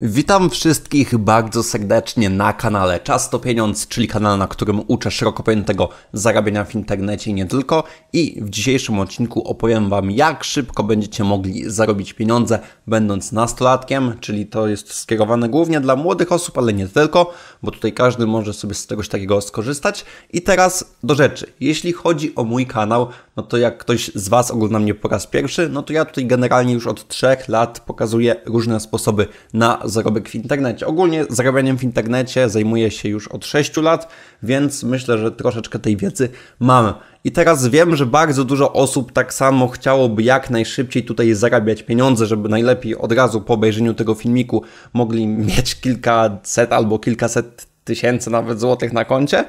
Witam wszystkich bardzo serdecznie na kanale Czas to Pieniądz, czyli kanale, na którym uczę szeroko pojętego zarabiania w internecie i nie tylko. I w dzisiejszym odcinku opowiem Wam, jak szybko będziecie mogli zarobić pieniądze, będąc nastolatkiem, czyli to jest skierowane głównie dla młodych osób, ale nie tylko, bo tutaj każdy może sobie z czegoś takiego skorzystać. I teraz do rzeczy. Jeśli chodzi o mój kanał, no to jak ktoś z Was ogląda mnie po raz pierwszy, no to ja tutaj generalnie już od trzech lat pokazuję różne sposoby na zarobek w internecie. Ogólnie zarabianiem w internecie zajmuję się już od 6 lat, więc myślę, że troszeczkę tej wiedzy mam. I teraz wiem, że bardzo dużo osób tak samo chciałoby jak najszybciej tutaj zarabiać pieniądze, żeby najlepiej od razu po obejrzeniu tego filmiku mogli mieć kilkaset albo kilkaset tysięcy nawet złotych na koncie.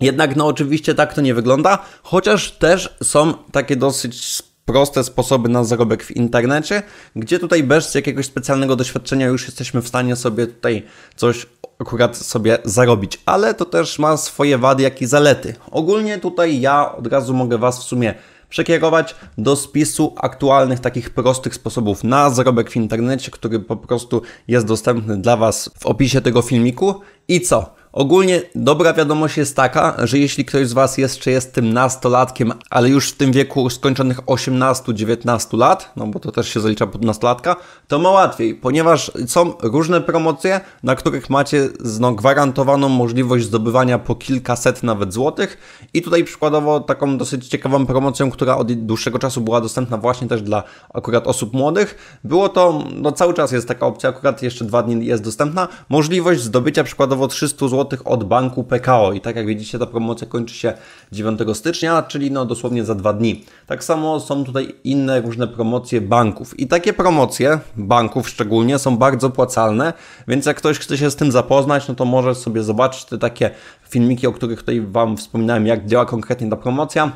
Jednak no oczywiście tak to nie wygląda, chociaż też są takie dosyć proste sposoby na zarobek w internecie, gdzie tutaj bez jakiegoś specjalnego doświadczenia już jesteśmy w stanie sobie tutaj coś akurat sobie zarobić, ale to też ma swoje wady, jak i zalety. Ogólnie tutaj ja od razu mogę Was w sumie przekierować do spisu aktualnych takich prostych sposobów na zarobek w internecie, który po prostu jest dostępny dla Was w opisie tego filmiku. I co? Ogólnie dobra wiadomość jest taka, że jeśli ktoś z Was jeszcze jest tym nastolatkiem, ale już w tym wieku skończonych 18-19 lat, no bo to też się zalicza pod nastolatka, to ma łatwiej, ponieważ są różne promocje, na których macie no, gwarantowaną możliwość zdobywania po kilkaset nawet złotych i tutaj przykładowo taką dosyć ciekawą promocją, która od dłuższego czasu była dostępna właśnie też dla akurat osób młodych, było to, no cały czas jest taka opcja, akurat jeszcze dwa dni jest dostępna, możliwość zdobycia przykładowo 300 zł od banku PKO. I tak jak widzicie, ta promocja kończy się 9 stycznia, czyli no dosłownie za dwa dni. Tak samo są tutaj inne różne promocje banków. I takie promocje, banków szczególnie, są bardzo płacalne, więc jak ktoś chce się z tym zapoznać, no to może sobie zobaczyć te takie filmiki, o których tutaj Wam wspominałem, jak działa konkretnie ta promocja.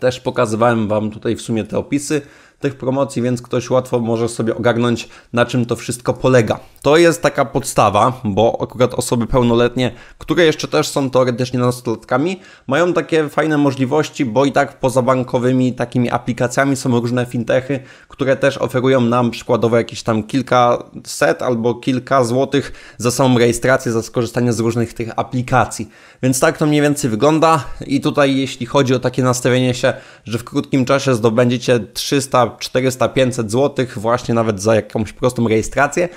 Też pokazywałem Wam tutaj w sumie te opisy tych promocji, więc ktoś łatwo może sobie ogarnąć, na czym to wszystko polega. To jest taka podstawa, bo akurat osoby pełnoletnie, które jeszcze też są teoretycznie nastolatkami, mają takie fajne możliwości, bo i tak poza bankowymi takimi aplikacjami są różne fintechy, które też oferują nam przykładowo jakieś tam kilka set albo kilka złotych za samą rejestrację, za skorzystanie z różnych tych aplikacji. Więc tak to mniej więcej wygląda i tutaj jeśli chodzi o takie nastawienie się, że w krótkim czasie zdobędziecie 300 400, 500 zł właśnie nawet za jakąś prostą rejestrację,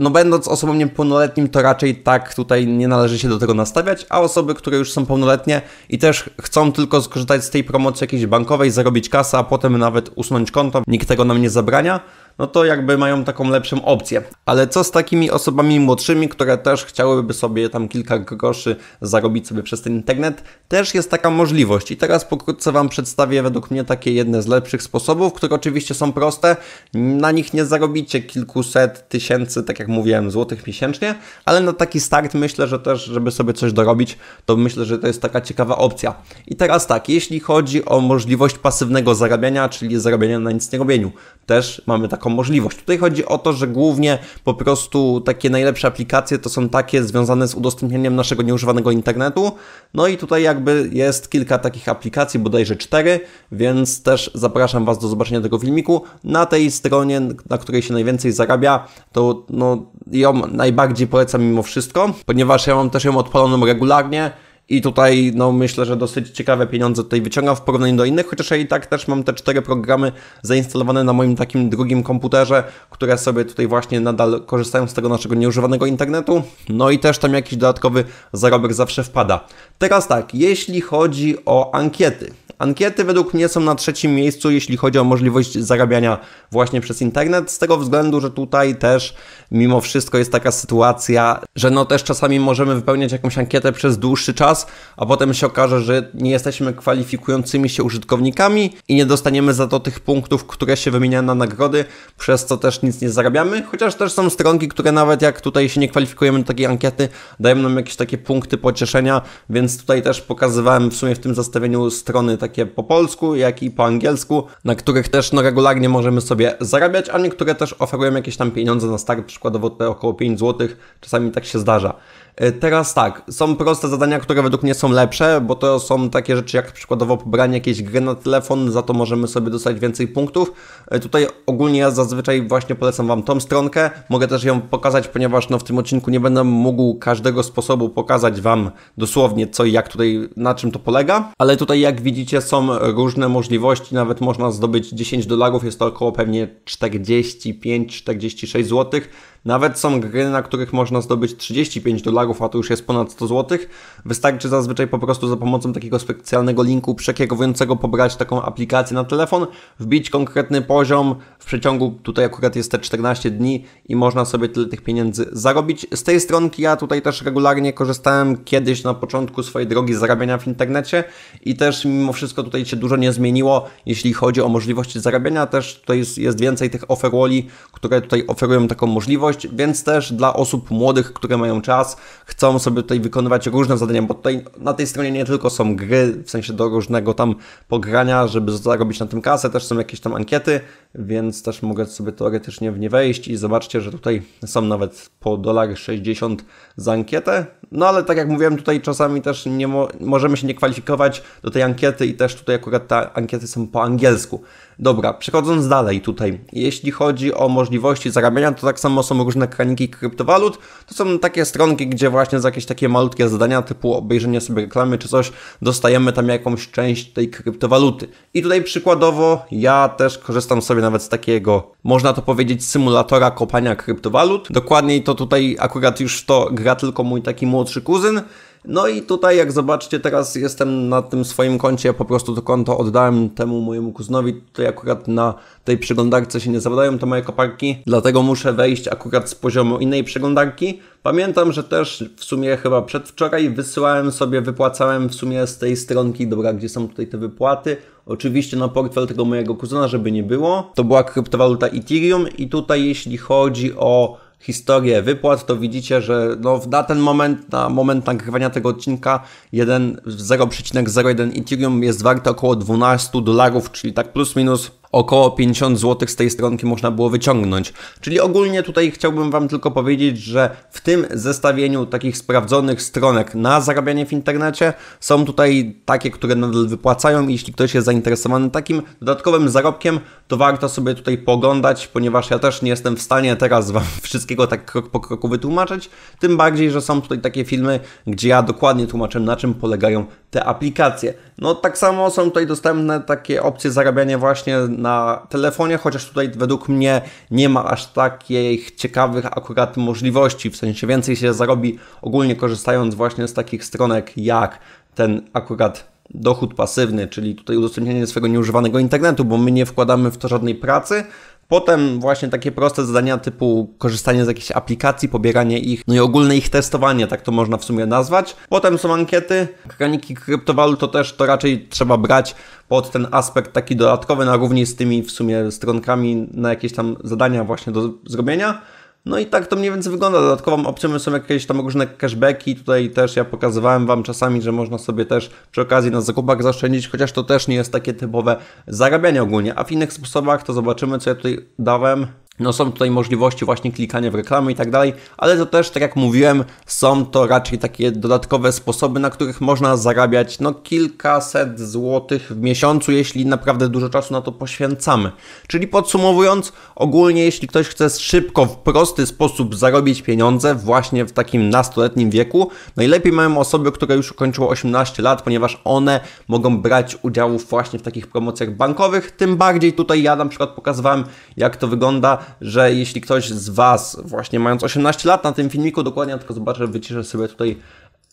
no będąc osobą niepełnoletnim, to raczej tak tutaj nie należy się do tego nastawiać, a osoby, które już są pełnoletnie i też chcą tylko skorzystać z tej promocji jakiejś bankowej, zarobić kasę, a potem nawet usunąć konto, nikt tego nam nie zabrania, no to jakby mają taką lepszą opcję. Ale co z takimi osobami młodszymi, które też chciałyby sobie tam kilka groszy zarobić sobie przez ten internet? Też jest taka możliwość i teraz pokrótce Wam przedstawię według mnie takie jedne z lepszych sposobów, które oczywiście są proste. Na nich nie zarobicie kilkuset tysięcy, tak jak mówiłem, złotych miesięcznie, ale na taki start myślę, że też, żeby sobie coś dorobić, to myślę, że to jest taka ciekawa opcja. I teraz tak, jeśli chodzi o możliwość pasywnego zarabiania, czyli zarabiania na nic nie robieniu, też mamy taką taką możliwość. Tutaj chodzi o to, że głównie po prostu takie najlepsze aplikacje to są takie związane z udostępnieniem naszego nieużywanego internetu. No i tutaj jakby jest kilka takich aplikacji, bodajże cztery, więc też zapraszam Was do zobaczenia tego filmiku. Na tej stronie, na której się najwięcej zarabia, to no, ją najbardziej polecam mimo wszystko, ponieważ ja mam też ją odpaloną regularnie i tutaj, no myślę, że dosyć ciekawe pieniądze tutaj wyciągam w porównaniu do innych, chociaż ja i tak też mam te cztery programy zainstalowane na moim takim drugim komputerze, które sobie tutaj właśnie nadal korzystają z tego naszego nieużywanego internetu. No i też tam jakiś dodatkowy zarobek zawsze wpada. Teraz tak, jeśli chodzi o ankiety. Ankiety według mnie są na trzecim miejscu, jeśli chodzi o możliwość zarabiania właśnie przez internet, z tego względu, że tutaj też mimo wszystko jest taka sytuacja, że no też czasami możemy wypełniać jakąś ankietę przez dłuższy czas, a potem się okaże, że nie jesteśmy kwalifikującymi się użytkownikami i nie dostaniemy za to tych punktów, które się wymienia na nagrody, przez co też nic nie zarabiamy, chociaż też są stronki, które nawet jak tutaj się nie kwalifikujemy do takiej ankiety, dają nam jakieś takie punkty pocieszenia, więc tutaj też pokazywałem w sumie w tym zestawieniu strony takie po polsku, jak i po angielsku, na których też no, regularnie możemy sobie zarabiać, a niektóre też oferują jakieś tam pieniądze na start, przykładowo te około 5 zł, czasami tak się zdarza. E, teraz tak, są proste zadania, które według mnie są lepsze, bo to są takie rzeczy jak przykładowo pobranie jakiejś gry na telefon, za to możemy sobie dostać więcej punktów. E, tutaj ogólnie ja zazwyczaj właśnie polecam Wam tą stronkę, mogę też ją pokazać, ponieważ no w tym odcinku nie będę mógł każdego sposobu pokazać Wam dosłownie co i jak tutaj, na czym to polega, ale tutaj jak widzicie są różne możliwości, nawet można zdobyć 10 dolarów, jest to około pewnie 45-46 złotych. Nawet są gry, na których można zdobyć 35 dolarów, a to już jest ponad 100 zł. Wystarczy zazwyczaj po prostu za pomocą takiego specjalnego linku przekierowującego pobrać taką aplikację na telefon, wbić konkretny poziom, w przeciągu tutaj akurat jest te 14 dni i można sobie tyle tych pieniędzy zarobić. Z tej stronki ja tutaj też regularnie korzystałem kiedyś na początku swojej drogi zarabiania w internecie i też mimo wszystko tutaj się dużo nie zmieniło, jeśli chodzi o możliwości zarabiania. Też tutaj jest, jest więcej tych offerwoli, które tutaj oferują taką możliwość przyszłość, więc też dla osób młodych, które mają czas, chcą sobie tutaj wykonywać różne zadania, bo tutaj na tej stronie nie tylko są gry, w sensie do różnego tam pogrania, żeby zarobić na tym kasę, też są jakieś tam ankiety, więc też mogę sobie teoretycznie w nie wejść i zobaczcie, że tutaj są nawet po 1,60 60 za ankietę. No ale tak jak mówiłem, tutaj czasami też nie mo możemy się nie kwalifikować do tej ankiety i też tutaj akurat te ankiety są po angielsku. Dobra, przechodząc dalej tutaj, jeśli chodzi o możliwości zarabiania, to tak samo są różne kraniki kryptowalut. To są takie stronki, gdzie właśnie za jakieś takie malutkie zadania typu obejrzenie sobie reklamy czy coś, dostajemy tam jakąś część tej kryptowaluty. I tutaj przykładowo ja też korzystam sobie nawet z takiego, można to powiedzieć, symulatora kopania kryptowalut. Dokładniej to tutaj akurat już to gra tylko mój taki młodszy kuzyn, no i tutaj, jak zobaczcie, teraz jestem na tym swoim koncie, ja po prostu to konto oddałem temu mojemu kuzynowi. Tutaj akurat na tej przeglądarce się nie zawadają te moje koparki, dlatego muszę wejść akurat z poziomu innej przeglądarki. Pamiętam, że też w sumie chyba przedwczoraj wysyłałem sobie, wypłacałem w sumie z tej stronki, dobra, gdzie są tutaj te wypłaty, Oczywiście na portfel tego mojego kuzyna, żeby nie było. To była kryptowaluta Ethereum i tutaj jeśli chodzi o historię wypłat, to widzicie, że no na ten moment, na moment nagrywania tego odcinka 0,01 Ethereum jest warte około 12 dolarów, czyli tak plus minus około 50 zł z tej stronki można było wyciągnąć. Czyli ogólnie tutaj chciałbym Wam tylko powiedzieć, że w tym zestawieniu takich sprawdzonych stronek na zarabianie w internecie są tutaj takie, które nadal wypłacają. Jeśli ktoś jest zainteresowany takim dodatkowym zarobkiem, to warto sobie tutaj poglądać, ponieważ ja też nie jestem w stanie teraz Wam wszystkiego tak krok po kroku wytłumaczyć. Tym bardziej, że są tutaj takie filmy, gdzie ja dokładnie tłumaczę, na czym polegają te aplikacje. No tak samo są tutaj dostępne takie opcje zarabiania właśnie na telefonie, chociaż tutaj według mnie nie ma aż takich ciekawych akurat możliwości, w sensie więcej się zarobi ogólnie korzystając właśnie z takich stronek jak ten akurat dochód pasywny, czyli tutaj udostępnienie swojego nieużywanego internetu, bo my nie wkładamy w to żadnej pracy. Potem właśnie takie proste zadania typu korzystanie z jakichś aplikacji, pobieranie ich, no i ogólne ich testowanie, tak to można w sumie nazwać. Potem są ankiety, kraniki kryptowalut to też to raczej trzeba brać pod ten aspekt taki dodatkowy na równi z tymi w sumie stronkami na jakieś tam zadania właśnie do zrobienia. No i tak to mniej więcej wygląda. Dodatkową opcją są jakieś tam różne cashbacki. Tutaj też ja pokazywałem Wam czasami, że można sobie też przy okazji na zakupach zaoszczędzić, chociaż to też nie jest takie typowe zarabianie ogólnie. A w innych sposobach to zobaczymy, co ja tutaj dałem. No są tutaj możliwości właśnie klikania w reklamy i tak dalej, ale to też, tak jak mówiłem, są to raczej takie dodatkowe sposoby, na których można zarabiać no kilkaset złotych w miesiącu, jeśli naprawdę dużo czasu na to poświęcamy. Czyli podsumowując, ogólnie jeśli ktoś chce szybko, w prosty sposób zarobić pieniądze właśnie w takim nastoletnim wieku, najlepiej mają osoby, które już ukończyły 18 lat, ponieważ one mogą brać udział właśnie w takich promocjach bankowych, tym bardziej tutaj ja na przykład pokazywałem, jak to wygląda że jeśli ktoś z Was, właśnie mając 18 lat na tym filmiku, dokładnie tylko zobaczę, wyciszę sobie tutaj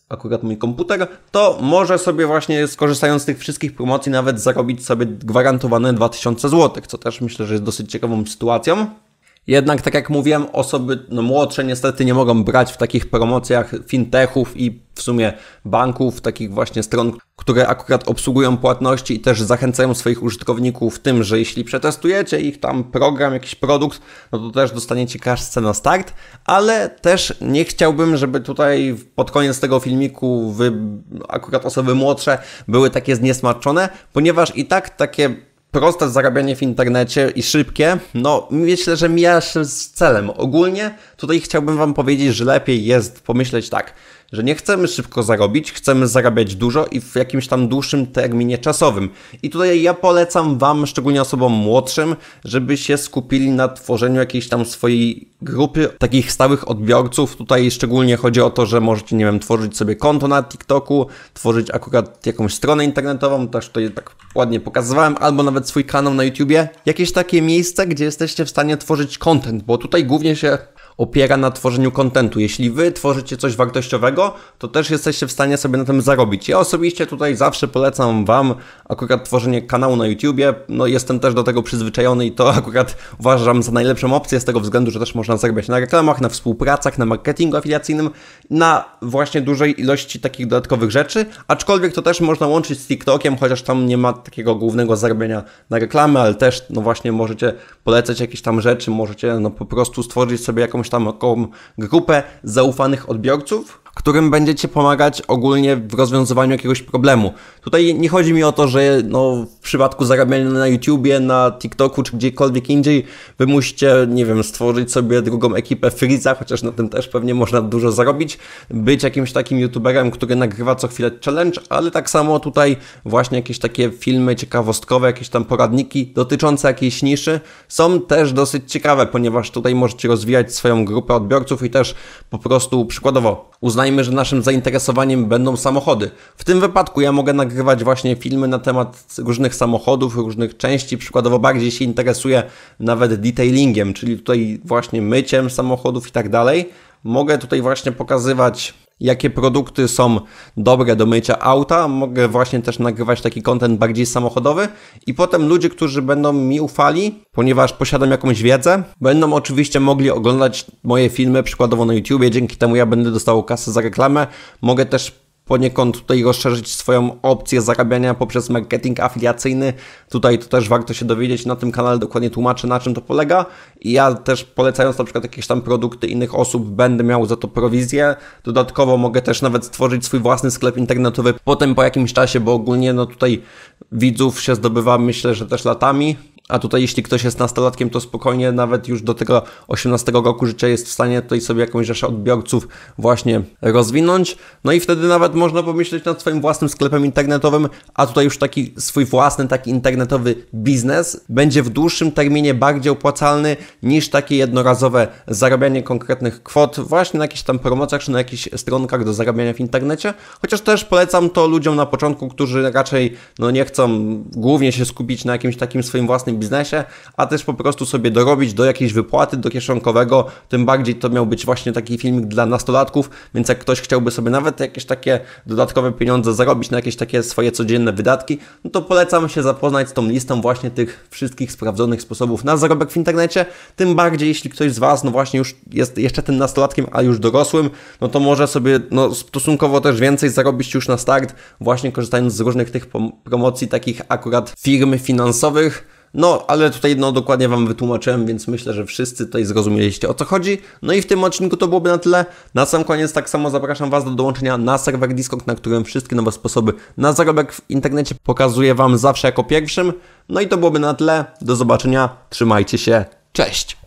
akurat mój komputer, to może sobie właśnie skorzystając z tych wszystkich promocji nawet zarobić sobie gwarantowane 2000 zł, co też myślę, że jest dosyć ciekawą sytuacją. Jednak, tak jak mówiłem, osoby no, młodsze niestety nie mogą brać w takich promocjach fintechów i w sumie banków, takich właśnie stron, które akurat obsługują płatności i też zachęcają swoich użytkowników w tym, że jeśli przetestujecie ich tam program, jakiś produkt, no to też dostaniecie kaszce na start, ale też nie chciałbym, żeby tutaj pod koniec tego filmiku wy, akurat osoby młodsze były takie zniesmaczone, ponieważ i tak takie proste zarabianie w internecie i szybkie, no myślę, że mija się z celem. Ogólnie tutaj chciałbym Wam powiedzieć, że lepiej jest pomyśleć tak – że nie chcemy szybko zarobić, chcemy zarabiać dużo i w jakimś tam dłuższym terminie czasowym. I tutaj ja polecam Wam, szczególnie osobom młodszym, żeby się skupili na tworzeniu jakiejś tam swojej grupy takich stałych odbiorców. Tutaj szczególnie chodzi o to, że możecie, nie wiem, tworzyć sobie konto na TikToku, tworzyć akurat jakąś stronę internetową, też tutaj tak ładnie pokazywałem, albo nawet swój kanał na YouTubie. Jakieś takie miejsca, gdzie jesteście w stanie tworzyć content, bo tutaj głównie się opiera na tworzeniu kontentu. Jeśli wy tworzycie coś wartościowego, to też jesteście w stanie sobie na tym zarobić. Ja osobiście tutaj zawsze polecam wam akurat tworzenie kanału na YouTubie. No jestem też do tego przyzwyczajony i to akurat uważam za najlepszą opcję z tego względu, że też można zarabiać na reklamach, na współpracach, na marketingu afiliacyjnym, na właśnie dużej ilości takich dodatkowych rzeczy, aczkolwiek to też można łączyć z TikTokiem, chociaż tam nie ma takiego głównego zarabiania na reklamy, ale też no właśnie możecie polecać jakieś tam rzeczy, możecie no po prostu stworzyć sobie jakąś jakąś tam taką grupę zaufanych odbiorców, którym będziecie pomagać ogólnie w rozwiązywaniu jakiegoś problemu. Tutaj nie chodzi mi o to, że no, w przypadku zarabiania na YouTubie, na TikToku czy gdziekolwiek indziej, wy musicie, nie wiem, stworzyć sobie drugą ekipę Freeza, chociaż na tym też pewnie można dużo zarobić, być jakimś takim YouTuberem, który nagrywa co chwilę challenge, ale tak samo tutaj właśnie jakieś takie filmy ciekawostkowe, jakieś tam poradniki dotyczące jakiejś niszy są też dosyć ciekawe, ponieważ tutaj możecie rozwijać swoją swoją grupę odbiorców i też po prostu przykładowo uznajmy, że naszym zainteresowaniem będą samochody. W tym wypadku ja mogę nagrywać właśnie filmy na temat różnych samochodów, różnych części, przykładowo bardziej się interesuję nawet detailingiem, czyli tutaj właśnie myciem samochodów i tak dalej mogę tutaj właśnie pokazywać jakie produkty są dobre do mycia auta. Mogę właśnie też nagrywać taki kontent bardziej samochodowy i potem ludzie, którzy będą mi ufali, ponieważ posiadam jakąś wiedzę, będą oczywiście mogli oglądać moje filmy przykładowo na YouTubie. Dzięki temu ja będę dostał kasę za reklamę. Mogę też poniekąd tutaj rozszerzyć swoją opcję zarabiania poprzez marketing afiliacyjny. Tutaj to też warto się dowiedzieć, na tym kanale dokładnie tłumaczę na czym to polega. I ja też polecając na przykład jakieś tam produkty innych osób będę miał za to prowizję. Dodatkowo mogę też nawet stworzyć swój własny sklep internetowy potem po jakimś czasie, bo ogólnie no tutaj widzów się zdobywa myślę, że też latami a tutaj jeśli ktoś jest nastolatkiem, to spokojnie nawet już do tego 18 roku życia jest w stanie tutaj sobie jakąś rzeszę odbiorców właśnie rozwinąć. No i wtedy nawet można pomyśleć nad swoim własnym sklepem internetowym, a tutaj już taki swój własny, taki internetowy biznes będzie w dłuższym terminie bardziej opłacalny niż takie jednorazowe zarabianie konkretnych kwot właśnie na jakichś tam promocjach czy na jakichś stronkach do zarabiania w internecie. Chociaż też polecam to ludziom na początku, którzy raczej no nie chcą głównie się skupić na jakimś takim swoim własnym biznesie, a też po prostu sobie dorobić do jakiejś wypłaty, do kieszonkowego. Tym bardziej to miał być właśnie taki filmik dla nastolatków, więc jak ktoś chciałby sobie nawet jakieś takie dodatkowe pieniądze zarobić na jakieś takie swoje codzienne wydatki, no to polecam się zapoznać z tą listą właśnie tych wszystkich sprawdzonych sposobów na zarobek w internecie. Tym bardziej, jeśli ktoś z Was, no właśnie już jest jeszcze tym nastolatkiem, a już dorosłym, no to może sobie no, stosunkowo też więcej zarobić już na start, właśnie korzystając z różnych tych promocji takich akurat firmy finansowych, no, ale tutaj no, dokładnie Wam wytłumaczyłem, więc myślę, że wszyscy tutaj zrozumieliście o co chodzi. No i w tym odcinku to byłoby na tyle. Na sam koniec tak samo zapraszam Was do dołączenia na serwer Discord, na którym wszystkie nowe sposoby na zarobek w internecie pokazuję Wam zawsze jako pierwszym. No i to byłoby na tyle. Do zobaczenia. Trzymajcie się. Cześć!